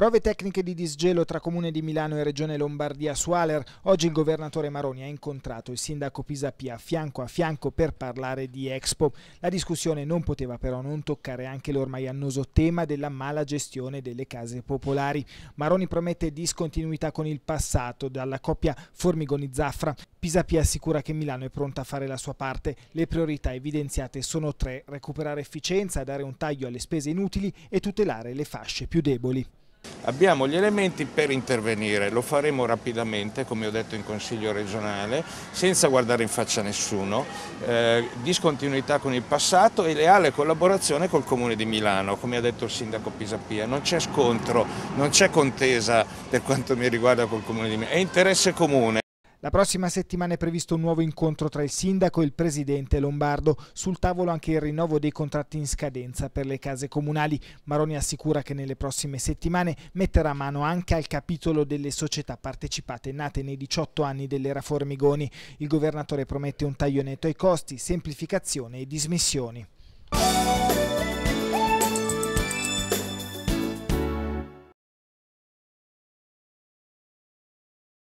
Prove tecniche di disgelo tra Comune di Milano e Regione Lombardia su Aler. Oggi il governatore Maroni ha incontrato il sindaco Pisapia fianco a fianco per parlare di Expo. La discussione non poteva però non toccare anche l'ormai annoso tema della mala gestione delle case popolari. Maroni promette discontinuità con il passato dalla coppia Formigoni-Zaffra. Pisapia assicura che Milano è pronta a fare la sua parte. Le priorità evidenziate sono tre, recuperare efficienza, dare un taglio alle spese inutili e tutelare le fasce più deboli. Abbiamo gli elementi per intervenire, lo faremo rapidamente, come ho detto in Consiglio regionale, senza guardare in faccia nessuno, eh, discontinuità con il passato e leale collaborazione col Comune di Milano, come ha detto il Sindaco Pisapia. Non c'è scontro, non c'è contesa per quanto mi riguarda col Comune di Milano, è interesse comune. La prossima settimana è previsto un nuovo incontro tra il sindaco e il presidente Lombardo. Sul tavolo anche il rinnovo dei contratti in scadenza per le case comunali. Maroni assicura che nelle prossime settimane metterà mano anche al capitolo delle società partecipate nate nei 18 anni dell'era Formigoni. Il governatore promette un taglio netto ai costi, semplificazione e dismissioni.